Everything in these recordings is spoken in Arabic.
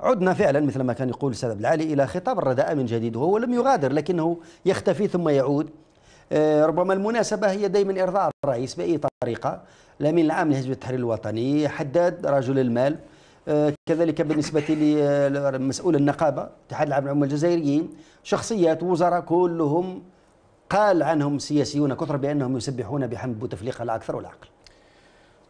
عدنا فعلا مثل ما كان يقول الاستاذ العالي الى خطاب الرداء من جديد وهو لم يغادر لكنه يختفي ثم يعود آه، ربما المناسبة هي دائما إرضاء الرئيس بأي طريقة الأمين العام لحزب التحرير الوطني حداد رجل المال آه، كذلك بالنسبة لمسؤول آه، النقابة الاتحاد العام العموم الجزائريين شخصيات وزراء كلهم قال عنهم سياسيون كثر بأنهم يسبحون بحمد بوتفليقة لا أكثر ولا أقل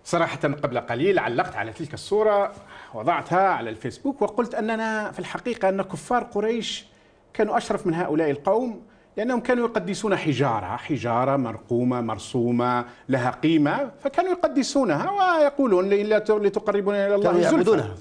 صراحة قبل قليل علقت على تلك الصورة وضعتها على الفيسبوك وقلت أننا في الحقيقة أن كفار قريش كانوا أشرف من هؤلاء القوم لأنهم كانوا يقدسون حجارة حجارة مرقومة مرسومة لها قيمة فكانوا يقدسونها ويقولون لتقربنا إلى الله يعبدونها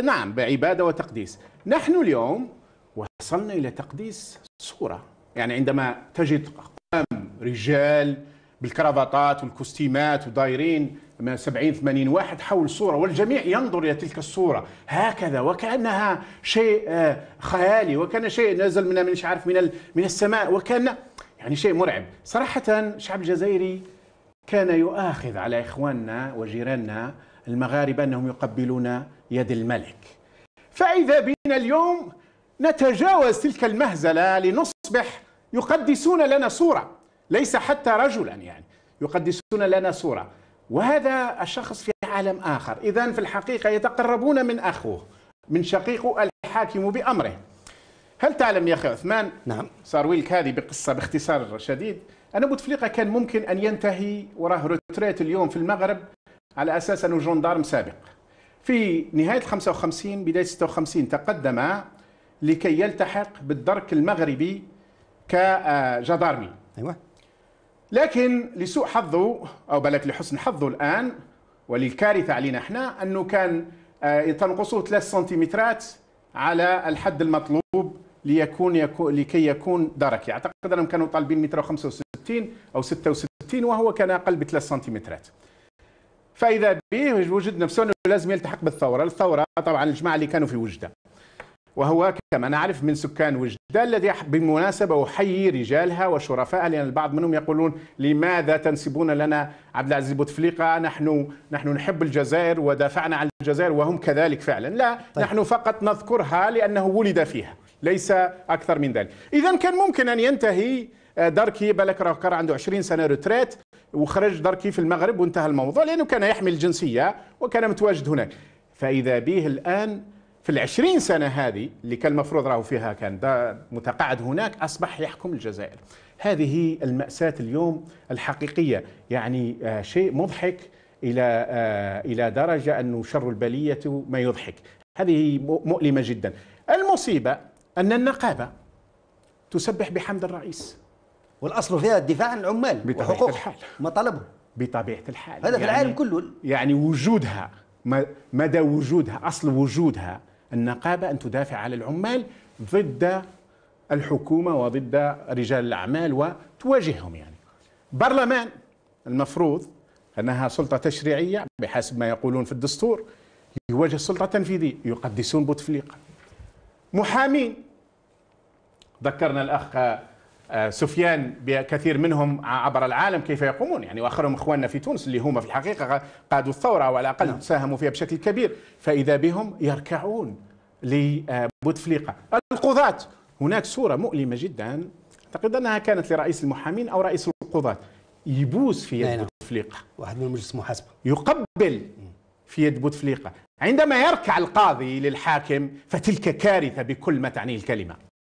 نعم بعبادة وتقديس نحن اليوم وصلنا إلى تقديس صورة يعني عندما تجد أقوام رجال بالكرافطات والكوستيمات ودايرين 70 80 واحد حول صوره والجميع ينظر إلى تلك الصورة هكذا وكأنها شيء آه، خيالي وكان شيء نزل من مش عارف من من السماء وكان يعني شيء مرعب صراحة الشعب الجزائري كان يؤاخذ على إخواننا وجيراننا المغاربة أنهم يقبلون يد الملك فإذا بنا اليوم نتجاوز تلك المهزلة لنصبح يقدسون لنا صورة ليس حتى رجلا يعني يقدسون لنا صورة وهذا الشخص في عالم آخر إذا في الحقيقة يتقربون من أخوه من شقيقه الحاكم بأمره هل تعلم يا أخي عثمان نعم سارويلك هذه بقصة باختصار شديد أن بوتفليقة كان ممكن أن ينتهي وراه روتريت اليوم في المغرب على أساس أنه جندارم سابق في نهاية 55 بداية 56 تقدم لكي يلتحق بالدرك المغربي كجدارمي أيوة لكن لسوء حظه أو بلك لحسن حظه الآن وللكارثة علينا احنا أنه كان آه، تنقصه 3 سنتيمترات على الحد المطلوب ليكون, يكون لكي يكون دركي أعتقد أنهم كانوا طالبين متر 65 أو 66 وهو كان أقل ب 3 سنتيمترات فإذا به وجد نفسه أنه لازم يلتحق بالثورة الثورة طبعا الجماعة اللي كانوا في وجدة وهو كما نعرف من سكان وجدة الذي بالمناسبة أحيي رجالها وشرفائها لأن البعض منهم يقولون لماذا تنسبون لنا عبد العزيز بوتفليقة نحن نحن نحب الجزائر ودافعنا عن الجزائر وهم كذلك فعلا لا طيب. نحن فقط نذكرها لأنه ولد فيها ليس أكثر من ذلك إذا كان ممكن أن ينتهي آه، داركي بالك راكر كان عنده 20 سنه روتريت وخرج داركي في المغرب وانتهى الموضوع لانه كان يحمل الجنسيه وكان متواجد هناك فاذا به الان في العشرين سنة هذه اللي كان المفروض راهو فيها كان متقاعد هناك أصبح يحكم الجزائر هذه المأساة اليوم الحقيقية يعني آه، شيء مضحك إلى آه، إلى درجة أنه شر البلية ما يضحك هذه مؤلمة جدا المصيبة أن النقابة تسبح بحمد الرئيس والأصل فيها الدفاع عن العمال بطبيعة وحقوق الحال مطالبهم بطبيعة الحال هذا يعني في العالم كله يعني وجودها مدى وجودها أصل وجودها النقابة أن تدافع على العمال ضد الحكومة وضد رجال الأعمال وتواجههم يعني برلمان المفروض أنها سلطة تشريعية بحسب ما يقولون في الدستور يواجه السلطة التنفيذية يقدسون بوتفليقة محامين ذكرنا الأخ آه، سفيان بكثير منهم عبر العالم كيف يقومون يعني واخرهم اخواننا في تونس اللي هم في الحقيقه قادوا الثوره وعلى الاقل نعم. ساهموا فيها بشكل كبير فاذا بهم يركعون لبوتفليقه آه، القضاة هناك صوره مؤلمه جدا اعتقد انها كانت لرئيس المحامين او رئيس القضاة يبوس في يد نعم. بوتفليقه واحد من مجلس المحاسبه يقبل في يد بوتفليقه عندما يركع القاضي للحاكم فتلك كارثه بكل ما تعنيه الكلمه